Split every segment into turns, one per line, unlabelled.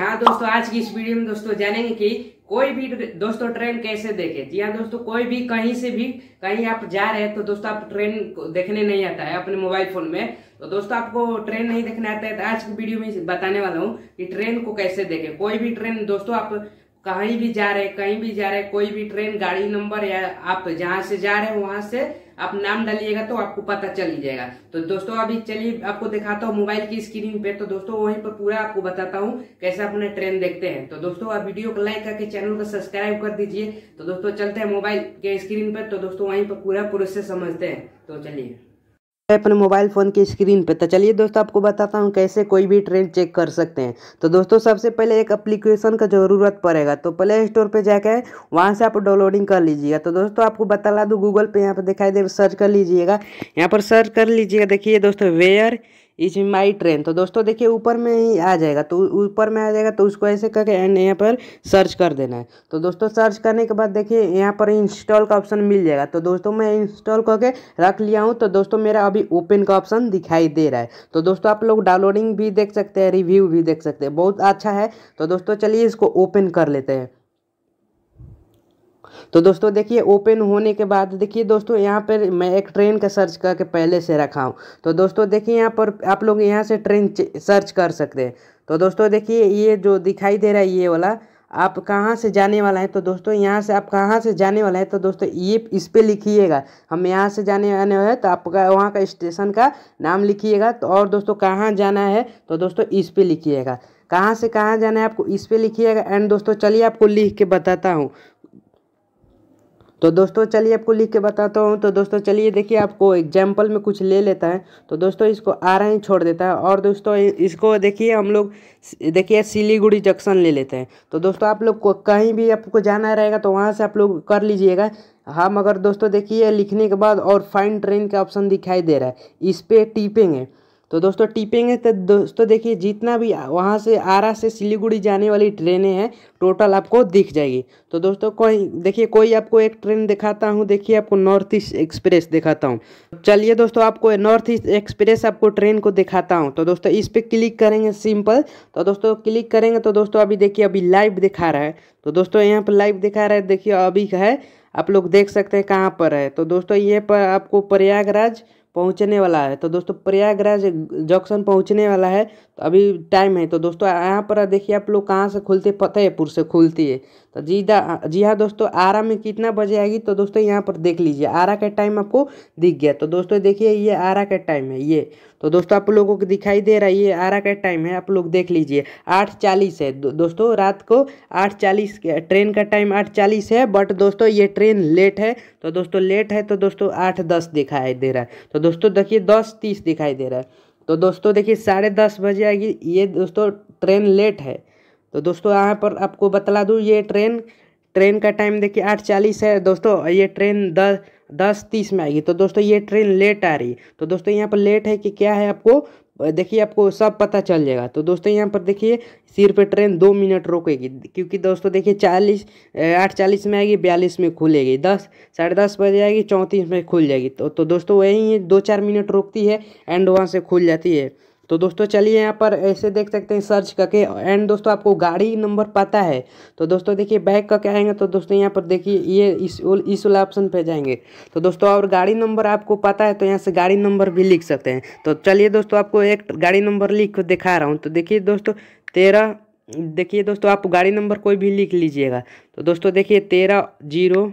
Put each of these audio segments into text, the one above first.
हाँ दोस्तों आज की इस वीडियो में दोस्तों जानेंगे कि कोई भी दोस्तों ट्रेन कैसे देखे जी हाँ दोस्तों कोई भी कहीं से भी कहीं आप जा रहे हैं तो दोस्तों आप ट्रेन देखने नहीं आता है अपने मोबाइल फोन में तो दोस्तों आपको ट्रेन नहीं देखने आता है तो आज की वीडियो में बताने वाला हूँ कि ट्रेन को कैसे देखे कोई भी ट्रेन दोस्तों आप कहीं भी जा रहे कहीं भी जा रहे कोई भी ट्रेन गाड़ी नंबर या आप जहां से जा रहे हैं वहां से आप नाम डालिएगा तो आपको पता चल ही जाएगा तो दोस्तों अभी चलिए आपको दिखाता हूँ मोबाइल की स्क्रीन पे तो दोस्तों वहीं पर पूरा आपको बताता हूँ कैसे अपने ट्रेन देखते हैं तो दोस्तों आप वीडियो को लाइक करके चैनल को सब्सक्राइब कर दीजिए तो दोस्तों चलते हैं मोबाइल के स्क्रीन पर तो दोस्तों वहीं पर पूरा प्रोसेस समझते हैं तो चलिए अपने मोबाइल फ़ोन की स्क्रीन पे तो चलिए दोस्तों आपको बताता हूँ कैसे कोई भी ट्रेन चेक कर सकते हैं तो दोस्तों सबसे पहले एक एप्लीकेशन का ज़रूरत पड़ेगा तो प्ले स्टोर पर जाकर वहाँ से आप डाउनलोडिंग कर लीजिएगा तो दोस्तों आपको बता दूँ गूगल पे यहाँ पर दिखाई दे सर्च कर लीजिएगा यहाँ पर सर्च कर लीजिएगा देखिए दोस्तों वेयर इज माई ट्रेन तो दोस्तों देखिए ऊपर में ही आ जाएगा तो ऊपर में आ जाएगा तो उसको ऐसे करके एंड यहाँ पर सर्च कर देना है तो दोस्तों सर्च करने के बाद देखिए यहाँ पर इंस्टॉल का ऑप्शन मिल जाएगा तो दोस्तों मैं इंस्टॉल करके रख लिया हूँ तो दोस्तों मेरा अभी ओपन का ऑप्शन दिखाई दे रहा है तो दोस्तों आप लोग डाउनलोडिंग भी देख सकते हैं रिव्यू भी देख सकते हैं बहुत अच्छा है तो दोस्तों चलिए इसको ओपन कर लेते हैं तो दोस्तों देखिए ओपन होने के बाद देखिए दोस्तों यहाँ पर मैं एक ट्रेन का सर्च करके पहले से रखा हूँ तो दोस्तों देखिए यहाँ पर आप लोग यहाँ से ट्रेन सर्च कर सकते हैं तो दोस्तों देखिए ये जो दिखाई दे रहा है ये वाला आप कहाँ से जाने वाला है तो दोस्तों यहाँ से आप कहाँ से जाने वाला है तो दोस्तों ये इस पर लिखिएगा हम यहाँ से जाने वाले हैं तो आपका वहाँ का स्टेशन का नाम लिखिएगा तो और दोस्तों कहाँ जाना है तो दोस्तों इस पर लिखिएगा कहाँ से कहाँ जाना है आपको इस पर लिखिएगा एंड दोस्तों चलिए आपको लिख के बताता हूँ तो दोस्तों चलिए आपको लिख के बताता हूँ तो दोस्तों चलिए देखिए आपको एग्जाम्पल में कुछ ले लेता है तो दोस्तों इसको आर आई छोड़ देता है और दोस्तों इसको देखिए हम लोग देखिए सिलीगुड़ी जंक्शन ले लेते हैं तो दोस्तों आप लोग को कहीं भी आपको जाना रहेगा तो वहाँ से आप लोग कर लीजिएगा हाँ मगर दोस्तों देखिए लिखने के बाद और फाइन ट्रेन का ऑप्शन दिखाई दे रहा है इस पर टिपेंगे तो दोस्तों टिपेंगे तो दोस्तों देखिए जितना भी वहाँ से आरा से सिलीगुड़ी जाने वाली ट्रेनें हैं टोटल आपको दिख जाएगी तो दोस्तों कोई देखिए कोई आपको एक ट्रेन दिखाता हूँ देखिए आपको नॉर्थ ईस्ट एक्सप्रेस दिखाता हूँ चलिए दोस्तों आपको नॉर्थ ईस्ट एक्सप्रेस आपको ट्रेन को दिखाता हूँ तो दोस्तों इस पर क्लिक करेंगे सिंपल तो दोस्तों क्लिक करेंगे तो दोस्तों अभी देखिए अभी लाइव दिखा रहा है तो दोस्तों यहाँ पर लाइव दिखा रहा है देखिए अभी है आप लोग देख सकते हैं कहाँ पर है तो दोस्तों ये पर आपको प्रयागराज पहुँचने वाला है तो दोस्तों प्रयागराज जंक्शन पहुँचने वाला है तो अभी टाइम है तो दोस्तों यहाँ पर देखिए आप लोग कहाँ से खुलती है फतेहपुर से खुलती है तो जी जी हाँ दोस्तों आरा में कितना बजे आएगी तो दोस्तों यहाँ पर देख लीजिए आरा का टाइम आपको दिख गया तो दोस्तों देखिए ये आरा का टाइम है ये तो दोस्तों आप लोगों को दिखाई दे रहा है ये आरा का टाइम है आप लोग देख लीजिए आठ चालीस है दो, दोस्तों रात को आठ चालीस ट्रेन का टाइम आठ चालीस है बट दोस्तों ये ट्रेन लेट है तो दोस्तों लेट है तो दोस्तों आठ दस दिखाई दे रहा है तो दोस्तों देखिए दस तीस दिखाई दे रहा है तो दोस्तों देखिए साढ़े दस बजे आएगी ये दोस्तों ट्रेन लेट है तो दोस्तों यहाँ पर आपको बतला दूँ ये ट्रेन ट्रेन का टाइम देखिए आठ चालीस है दोस्तों ये ट्रेन दस दस तीस में आएगी तो दोस्तों ये ट्रेन लेट आ रही तो दोस्तों यहाँ पर लेट है कि क्या है आपको देखिए आपको सब पता चल जाएगा तो दोस्तों यहाँ पर देखिए सिर पे ट्रेन दो मिनट रुकेगी क्योंकि दोस्तों देखिए चालीस आठ चालीस में आएगी बयालीस में खुलेगी दस साढ़े दस बजे आएगी चौंतीस में खुल जाएगी तो तो दोस्तों वही दो चार मिनट रुकती है एंड वहाँ से खुल जाती है तो दोस्तों चलिए यहाँ पर ऐसे देख सकते हैं सर्च करके एंड दोस्तों आपको गाड़ी नंबर पता है तो दोस्तों देखिए बैक करके आएंगे तो दोस्तों यहाँ पर देखिए ये इस इस वाला ऑप्शन पे जाएंगे तो दोस्तों और गाड़ी नंबर आपको पता है तो यहाँ से गाड़ी नंबर भी लिख सकते हैं तो चलिए दोस्तों आपको एक गाड़ी नंबर लिख दिखा रहा हूँ तो देखिए दोस्तों तेरह देखिए दोस्तों आप गाड़ी नंबर कोई भी लिख लीजिएगा तो दोस्तों देखिए तेरह जीरो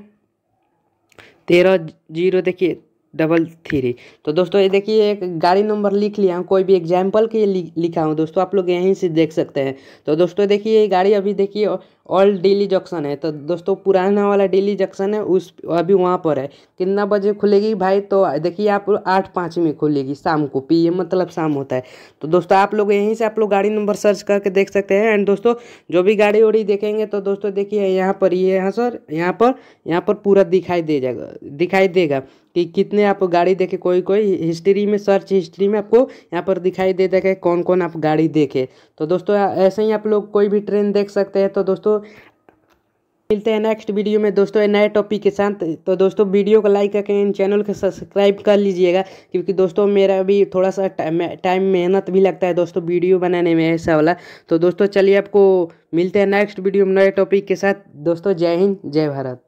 तेरह जीरो देखिए डबल थ्री तो दोस्तों ये देखिए एक गाड़ी नंबर लिख लिया हूँ कोई भी एग्जाम्पल के लिखा हूँ दोस्तों आप लोग यहीं से देख सकते हैं तो दोस्तों देखिए ये गाड़ी अभी देखिए ओल्ड डेली जंक्शन है तो दोस्तों पुराना वाला डेली जंक्शन है उस अभी वहाँ पर है कितना बजे खुलेगी भाई तो देखिए आप आठ पाँच में खुलेगी शाम को पी मतलब शाम होता है तो दोस्तों आप लोग यहीं से आप लोग गाड़ी नंबर सर्च करके देख सकते हैं एंड दोस्तों जो भी गाड़ी उड़ी देखेंगे तो दोस्तों देखिए यहाँ पर ये यहाँ सर यहाँ पर यहाँ पर पूरा दिखाई दे जाएगा दिखाई देगा कि कितने आप गाड़ी देखे कोई कोई हिस्ट्री में सर्च हिस्ट्री में आपको यहाँ पर दिखाई दे देगा कौन कौन आप गाड़ी देखे तो दोस्तों ऐसे ही आप लोग कोई भी ट्रेन देख सकते हैं तो दोस्तों मिलते हैं नेक्स्ट वीडियो में दोस्तों नए टॉपिक के साथ तो दोस्तों वीडियो को लाइक करके इन चैनल को सब्सक्राइब कर लीजिएगा क्योंकि दोस्तों मेरा भी थोड़ा सा टाइम मेहनत भी लगता है दोस्तों वीडियो बनाने में ऐसा वाला तो दोस्तों चलिए आपको मिलते हैं नेक्स्ट वीडियो में नए टॉपिक के साथ दोस्तों जय हिंद जय भारत